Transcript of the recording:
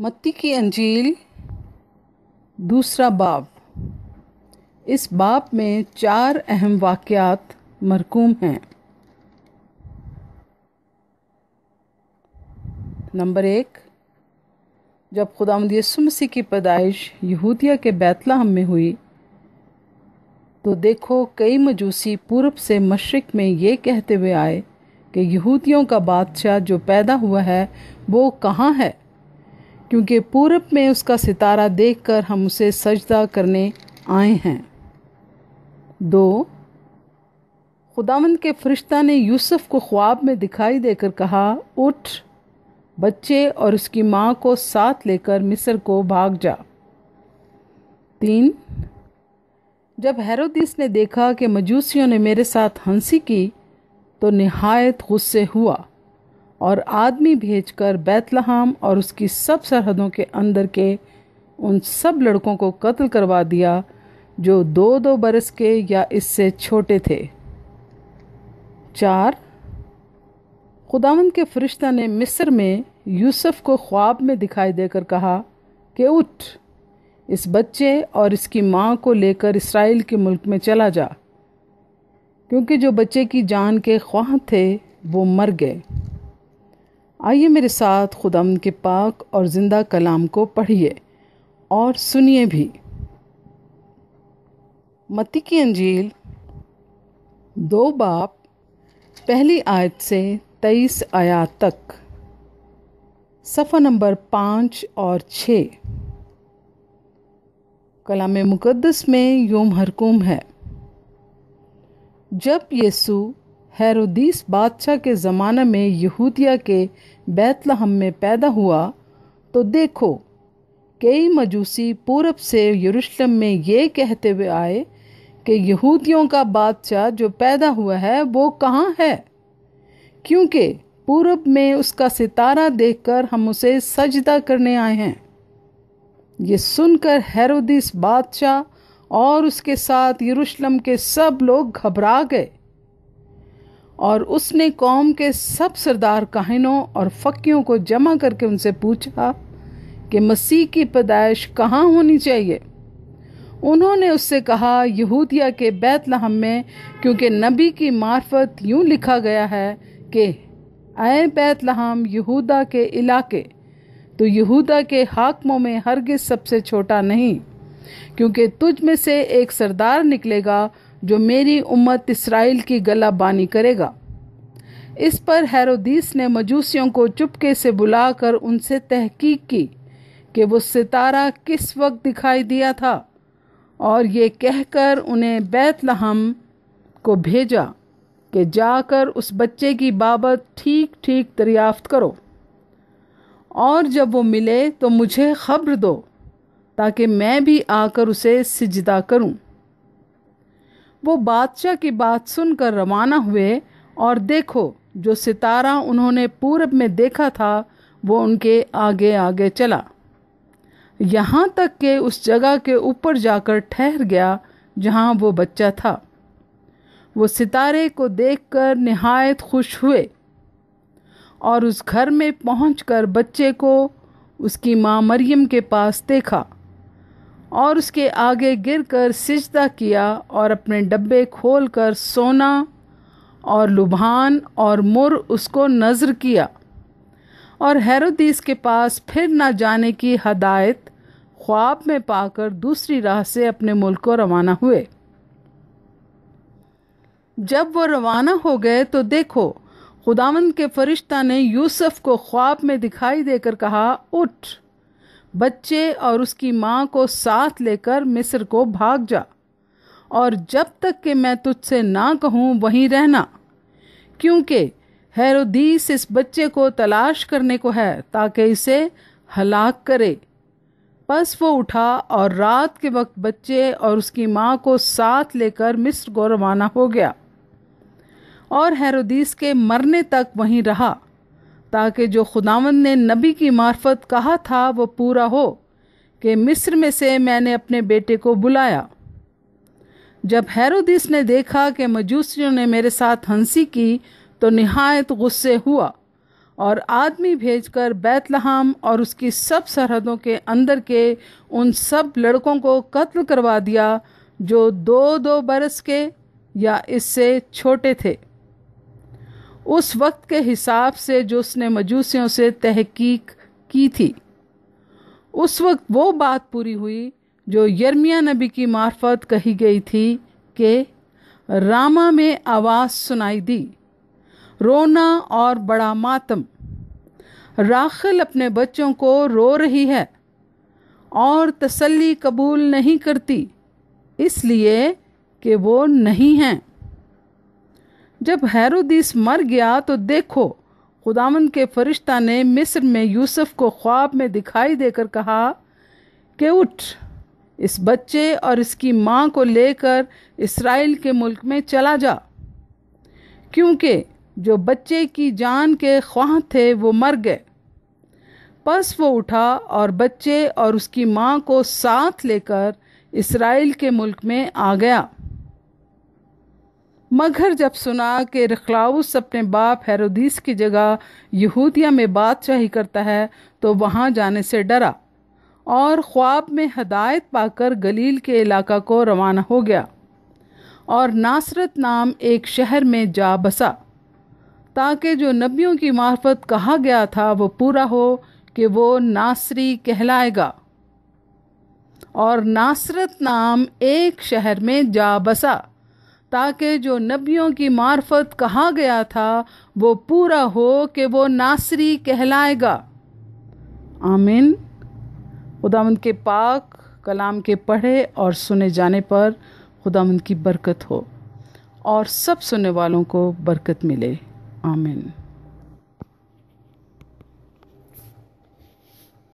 मत्ती की अंजील दूसरा बाब इस बाब में चार अहम वाक्यात मरकूम हैं नंबर एक जब खुदामद यसु मसीह की पैदाइश यहूदिया के हम में हुई तो देखो कई मजूसी पूर्व से मशरक़ में ये कहते हुए आए कि यहूदियों का बादशाह जो पैदा हुआ है वो कहाँ है क्योंकि पूरब में उसका सितारा देखकर हम उसे सजदा करने आए हैं दो खुदावंद के फरिश्ता ने यूसुफ को ख्वाब में दिखाई देकर कहा उठ बच्चे और उसकी माँ को साथ लेकर मिस्र को भाग जा तीन जब हेरोदिस ने देखा कि मजूसियों ने मेरे साथ हंसी की तो नहायत गुस्से हुआ और आदमी भेजकर बैतलहम और उसकी सब सरहदों के अंदर के उन सब लड़कों को कत्ल करवा दिया जो दो दो बरस के या इससे छोटे थे चार खुदावंद के फरिश्ता ने मिस्र में यूसुफ को ख्वाब में दिखाई देकर कहा कि उठ इस बच्चे और इसकी माँ को लेकर इसराइल के मुल्क में चला जा क्योंकि जो बच्चे की जान के ख्वाह थे वो मर गए आइए मेरे साथ खुदम के पाक और ज़िंदा कलाम को पढ़िए और सुनिए भी मत्ती की अंजील दो बाप पहली आयत से तेईस आयात तक सफ़ा नंबर पाँच और छ कलाम मुकद्दस में योम हरकुम है जब यीशु हेरोदीस बादशाह के ज़माने में यहूदिया के बैतलहम में पैदा हुआ तो देखो कई मजूसी पूरब से यरूशलेम में ये कहते हुए आए कि यहूदियों का बादशाह जो पैदा हुआ है वो कहाँ है क्योंकि पूरब में उसका सितारा देखकर हम उसे सजदा करने आए हैं ये सुनकर हेरोदिस बादशाह और उसके साथ यरूशलेम के सब लोग घबरा गए और उसने कौम के सब सरदार कहनों और फ़कियों को जमा करके उनसे पूछा कि मसीह की पैदाइश कहाँ होनी चाहिए उन्होंने उससे कहा यहूदिया के बैत लहम में क्योंकि नबी की मार्फत यूं लिखा गया है कि आए लहम यहूदा के इलाके तो यहूदा के हाकमों में हरगिज सबसे छोटा नहीं क्योंकि तुझ में से एक सरदार निकलेगा जो मेरी उम्मत इसराइल की गला बानी करेगा इस पर हैरोदीस ने मजूसियों को चुपके से बुलाकर उनसे तहकीक की कि वो सितारा किस वक्त दिखाई दिया था और ये कहकर उन्हें बैतलहम को भेजा कि जाकर उस बच्चे की बाबत ठीक ठीक दरियाफ्त करो और जब वो मिले तो मुझे खबर दो ताकि मैं भी आकर उसे सिजदा करूं वो बादशाह की बात सुनकर रवाना हुए और देखो जो सितारा उन्होंने पूरब में देखा था वो उनके आगे आगे चला यहाँ तक के उस जगह के ऊपर जाकर ठहर गया जहाँ वो बच्चा था वो सितारे को देखकर नहायत खुश हुए और उस घर में पहुँच बच्चे को उसकी माँ मरियम के पास देखा और उसके आगे गिरकर सिजदा किया और अपने डब्बे खोलकर सोना और लुभान और मुर उसको नज़र किया और हैरोदीस के पास फिर ना जाने की हदायत ख्वाब में पाकर दूसरी राह से अपने मुल्क को रवाना हुए जब वो रवाना हो गए तो देखो खुदावंद के फरिश्ता ने यूसुफ को ख्वाब में दिखाई देकर कहा उठ बच्चे और उसकी माँ को साथ लेकर मिस्र को भाग जा और जब तक कि मैं तुझसे ना कहूँ वहीं रहना क्योंकि हेरोदीस इस बच्चे को तलाश करने को है ताकि इसे हलाक करे बस वो उठा और रात के वक्त बच्चे और उसकी माँ को साथ लेकर मिस्र को रवाना हो गया और हेरोदीस के मरने तक वहीं रहा ताकि जो खुदावन ने नबी की मार्फत कहा था वो पूरा हो कि मिस्र में से मैंने अपने बेटे को बुलाया जब हैरोदिस ने देखा कि मजूसियों ने मेरे साथ हंसी की तो नहायत गुस्से हुआ और आदमी भेजकर बैतलहम और उसकी सब सरहदों के अंदर के उन सब लड़कों को कत्ल करवा दिया जो दो दो बरस के या इससे छोटे थे उस वक्त के हिसाब से जो उसने मजूसियों से तहकीक की थी उस वक्त वो बात पूरी हुई जो यर्मिया नबी की मार्फत कही गई थी कि रामा में आवाज़ सुनाई दी रोना और बड़ा मातम राखिल अपने बच्चों को रो रही है और तसल्ली कबूल नहीं करती इसलिए कि वो नहीं हैं जब हैरोदीस मर गया तो देखो खुदामंद के फरिश्ता ने मिस्र में यूसुफ को ख्वाब में दिखाई देकर कहा कि उठ इस बच्चे और इसकी माँ को लेकर इसराइल के मुल्क में चला जा क्योंकि जो बच्चे की जान के ख्वाह थे वो मर गए बस वो उठा और बच्चे और उसकी माँ को साथ लेकर इसराइल के मुल्क में आ गया मगर जब सुना कि रखलाउस अपने बाप हैरोदीस की जगह यहूदिया में बादशाही करता है तो वहाँ जाने से डरा और ख्वाब में हदायत पाकर गलील के इलाका को रवाना हो गया और नासरत नाम एक शहर में जा बसा ताकि जो नबियों की मार्फत कहा गया था वो पूरा हो कि वो नासरी कहलाएगा और नासरत नाम एक शहर में जा बसा ताकि जो नबियों की मार्फत कहा गया था वो पूरा हो कि वो नासरी कहलाएगा आमिन खुदावंद के पाक कलाम के पढ़े और सुने जाने पर खुदावंद की बरकत हो और सब सुनने वालों को बरकत मिले आमिन